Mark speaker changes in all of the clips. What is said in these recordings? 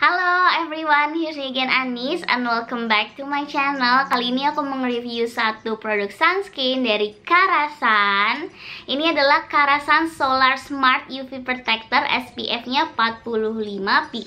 Speaker 1: Halo everyone, here's again Anis and welcome back to my channel Kali ini aku mereview satu produk sunscreen dari Karasan Ini adalah Karasan Solar Smart UV Protector SPF-nya 45 PA++++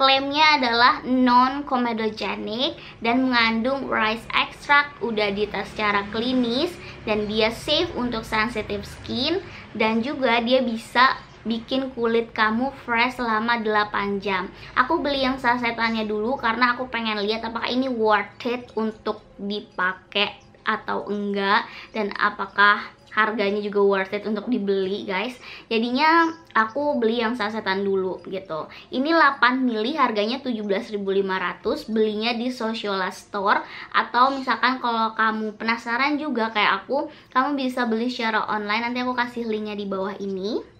Speaker 1: Klaimnya adalah non-comedogenic dan mengandung rice extract Udah dites secara klinis dan dia safe untuk sensitive skin Dan juga dia bisa bikin kulit kamu fresh selama 8 jam aku beli yang sasetannya dulu karena aku pengen lihat apakah ini worth it untuk dipakai atau enggak dan apakah harganya juga worth it untuk dibeli guys jadinya aku beli yang sasetan dulu gitu ini 8 mili harganya 17.500 belinya di Sociola Store atau misalkan kalau kamu penasaran juga kayak aku kamu bisa beli secara online nanti aku kasih linknya di bawah ini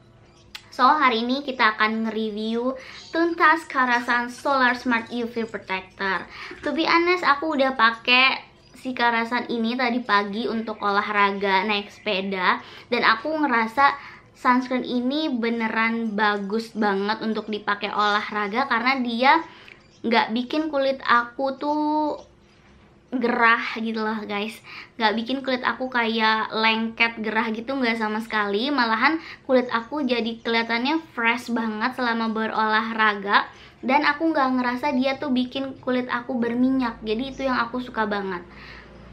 Speaker 1: So, hari ini kita akan nge-review tuntas Karasan Solar Smart UV Protector. To be honest, aku udah pakai si Karasan ini tadi pagi untuk olahraga naik sepeda dan aku ngerasa sunscreen ini beneran bagus banget untuk dipakai olahraga karena dia nggak bikin kulit aku tuh gerah gitu loh guys Gak bikin kulit aku kayak lengket gerah gitu nggak sama sekali Malahan kulit aku jadi kelihatannya fresh banget selama berolahraga Dan aku nggak ngerasa dia tuh bikin kulit aku berminyak Jadi itu yang aku suka banget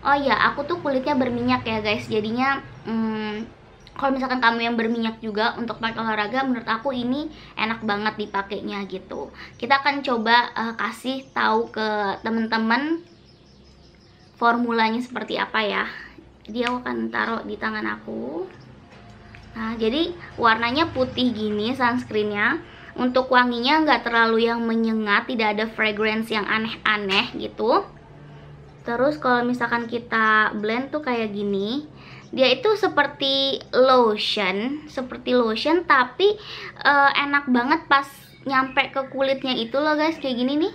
Speaker 1: Oh iya aku tuh kulitnya berminyak ya guys Jadinya hmm, kalau misalkan kamu yang berminyak juga untuk pakai olahraga menurut aku ini enak banget dipakainya gitu kita akan coba uh, kasih tahu ke temen-temen formulanya seperti apa ya dia akan taruh di tangan aku nah jadi warnanya putih gini sunscreennya untuk wanginya nggak terlalu yang menyengat tidak ada fragrance yang aneh-aneh gitu terus kalau misalkan kita blend tuh kayak gini dia itu seperti lotion seperti lotion tapi uh, enak banget pas nyampe ke kulitnya itu loh guys kayak gini nih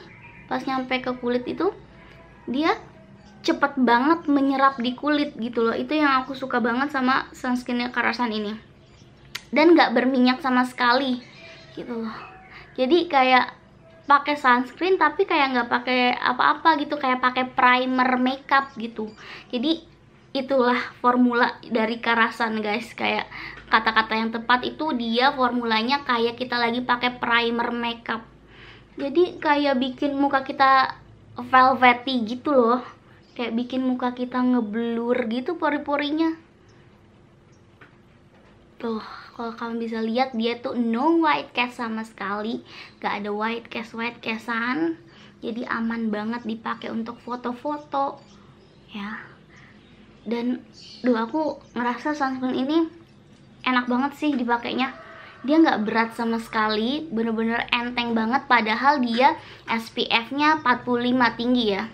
Speaker 1: pas nyampe ke kulit itu dia cepat banget menyerap di kulit gitu loh itu yang aku suka banget sama sunscreennya karasan ini dan nggak berminyak sama sekali gitu loh jadi kayak pakai sunscreen tapi kayak nggak pakai apa-apa gitu kayak pakai primer makeup gitu jadi itulah formula dari karasan guys kayak kata-kata yang tepat itu dia formulanya kayak kita lagi pakai primer makeup jadi kayak bikin muka kita velvety gitu loh kayak bikin muka kita ngeblur gitu pori-porinya tuh kalau kalian bisa lihat dia tuh no white cast sama sekali gak ada white cast white castan jadi aman banget dipakai untuk foto-foto ya dan duh aku ngerasa sunscreen ini enak banget sih dipakainya dia nggak berat sama sekali bener-bener enteng banget padahal dia SPF nya 45 tinggi ya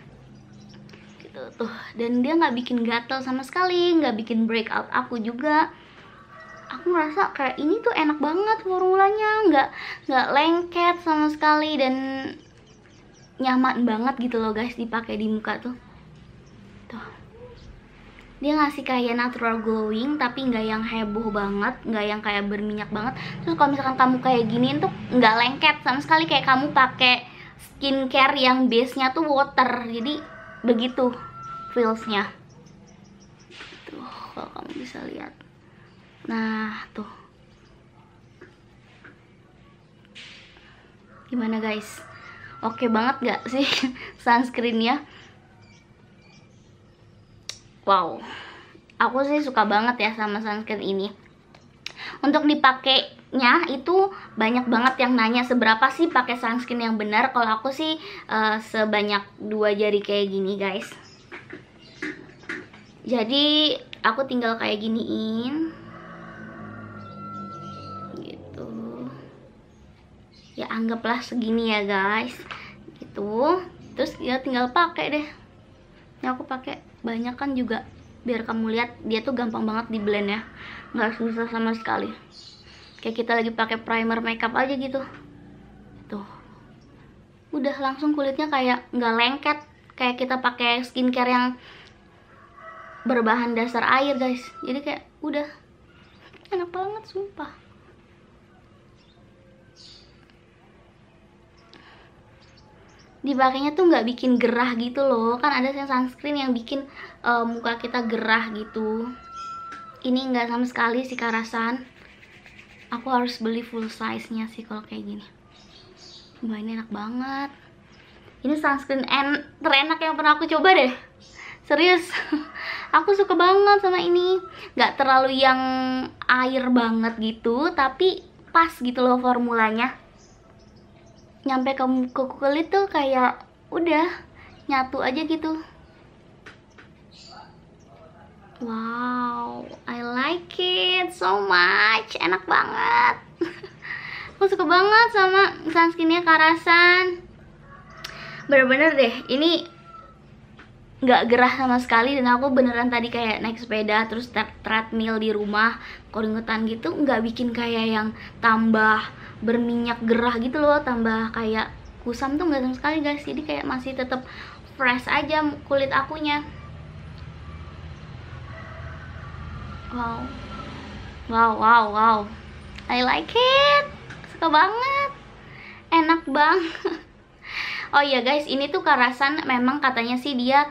Speaker 1: tuh dan dia nggak bikin gatel sama sekali nggak bikin breakout aku juga aku merasa kayak ini tuh enak banget formulanya nggak nggak lengket sama sekali dan nyaman banget gitu loh guys dipakai di muka tuh tuh dia ngasih kayak natural glowing tapi nggak yang heboh banget nggak yang kayak berminyak banget terus kalau misalkan kamu kayak gini tuh nggak lengket sama sekali kayak kamu pakai skincare yang base nya tuh water jadi begitu Wheelsnya, tuh gitu, kalau kamu bisa lihat nah tuh gimana guys oke banget gak sih sunscreennya wow aku sih suka banget ya sama sunscreen ini untuk dipakainya itu banyak banget yang nanya seberapa sih pakai sunscreen yang benar kalau aku sih uh, sebanyak dua jari kayak gini guys jadi aku tinggal kayak giniin gitu ya anggaplah segini ya guys gitu terus ya tinggal pakai deh ini aku pakai banyak kan juga biar kamu lihat dia tuh gampang banget di blend ya nggak susah sama sekali kayak kita lagi pakai primer makeup aja gitu tuh udah langsung kulitnya kayak nggak lengket kayak kita pakai skincare yang berbahan dasar air guys jadi kayak udah enak banget sumpah dipakainya tuh nggak bikin gerah gitu loh kan ada yang sunscreen yang bikin uh, muka kita gerah gitu ini nggak sama sekali sih karasan aku harus beli full size nya sih kalau kayak gini Wah ini enak banget ini sunscreen en terenak yang pernah aku coba deh serius aku suka banget sama ini nggak terlalu yang air banget gitu tapi pas gitu loh formulanya nyampe ke, ke kulit tuh kayak udah nyatu aja gitu wow I like it so much enak banget aku suka banget sama sunscreennya Karasan bener-bener deh ini nggak gerah sama sekali dan aku beneran tadi kayak naik sepeda terus treadmill di rumah keringetan gitu nggak bikin kayak yang tambah berminyak gerah gitu loh tambah kayak kusam tuh nggak sama sekali guys jadi kayak masih tetap fresh aja kulit akunya wow wow wow wow I like it suka banget enak banget Oh iya guys, ini tuh karasan memang katanya sih dia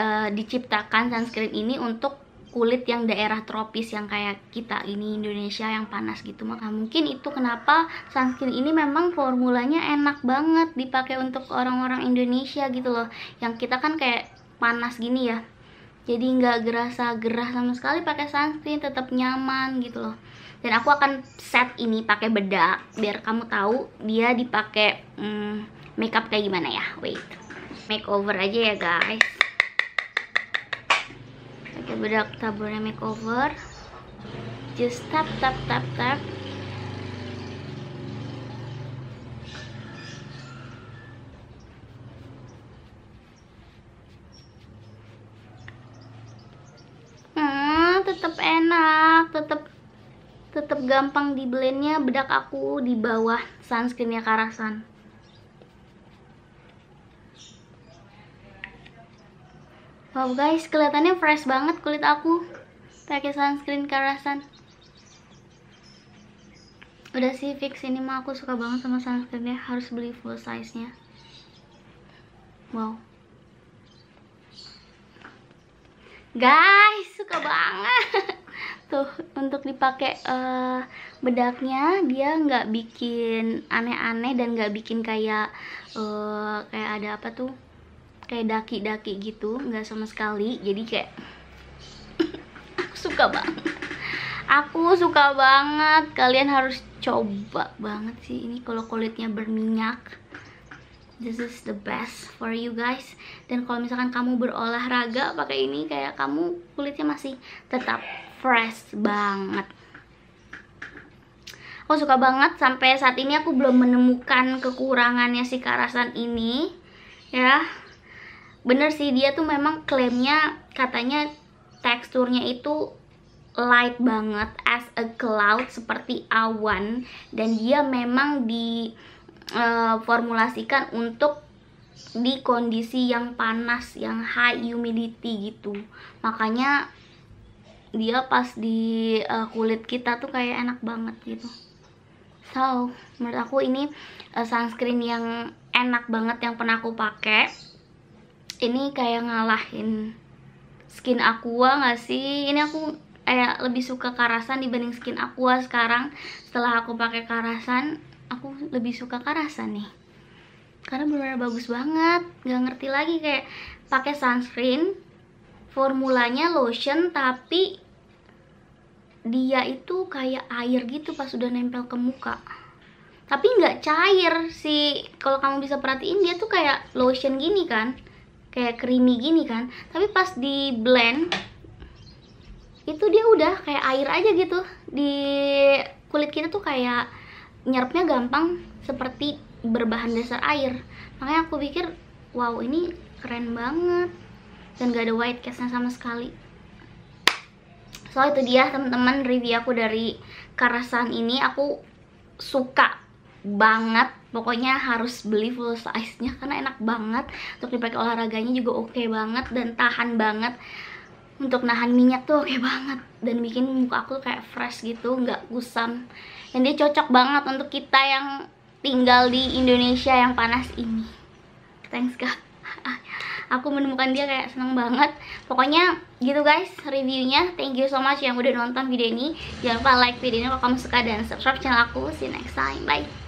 Speaker 1: uh, diciptakan sunscreen ini untuk kulit yang daerah tropis yang kayak kita ini Indonesia yang panas gitu maka mungkin itu kenapa sunscreen ini memang formulanya enak banget dipakai untuk orang-orang Indonesia gitu loh yang kita kan kayak panas gini ya jadi nggak gerasa gerah sama sekali pakai sunscreen tetap nyaman gitu loh dan aku akan set ini pakai bedak biar kamu tahu dia dipakai hmm, makeup kayak gimana ya wait makeover aja ya guys ya bedak taburnya makeover just tap tap tap tap hmm, tetap enak tetap tetap gampang di blendnya bedak aku di bawah sunscreennya karasan Wow guys, kelihatannya fresh banget kulit aku pakai sunscreen karasan. Udah sih fix ini mah aku suka banget sama sunscreennya, harus beli full size-nya. Wow. Guys, suka banget. Tuh, untuk dipakai uh, bedaknya dia nggak bikin aneh-aneh dan nggak bikin kayak uh, kayak ada apa tuh kayak daki-daki gitu nggak sama sekali jadi kayak aku suka banget aku suka banget kalian harus coba banget sih ini kalau kulitnya berminyak this is the best for you guys dan kalau misalkan kamu berolahraga pakai ini kayak kamu kulitnya masih tetap fresh banget aku suka banget sampai saat ini aku belum menemukan kekurangannya si karasan ini ya bener sih dia tuh memang klaimnya katanya teksturnya itu light banget as a cloud seperti awan dan dia memang diformulasikan eh, uh, untuk di kondisi yang panas yang high humidity gitu makanya dia pas di uh, kulit kita tuh kayak enak banget gitu so menurut aku ini uh, sunscreen yang enak banget yang pernah aku pakai ini kayak ngalahin skin aqua gak sih? Ini aku kayak lebih suka karasan dibanding skin aqua sekarang setelah aku pakai karasan aku lebih suka karasan nih karena benar-benar bagus banget gak ngerti lagi kayak pakai sunscreen formulanya lotion tapi dia itu kayak air gitu pas udah nempel ke muka tapi nggak cair sih kalau kamu bisa perhatiin dia tuh kayak lotion gini kan kayak creamy gini kan tapi pas di blend itu dia udah kayak air aja gitu di kulit kita tuh kayak nyerapnya gampang seperti berbahan dasar air makanya aku pikir wow ini keren banget dan gak ada white castnya sama sekali so itu dia teman-teman review aku dari karasan ini aku suka banget pokoknya harus beli full size nya karena enak banget untuk dipakai olahraganya juga oke okay banget dan tahan banget untuk nahan minyak tuh oke okay banget dan bikin muka aku tuh kayak fresh gitu nggak kusam dan dia cocok banget untuk kita yang tinggal di Indonesia yang panas ini thanks God aku menemukan dia kayak seneng banget pokoknya gitu guys reviewnya thank you so much yang udah nonton video ini jangan lupa like video ini kalau kamu suka dan subscribe channel aku see you next time bye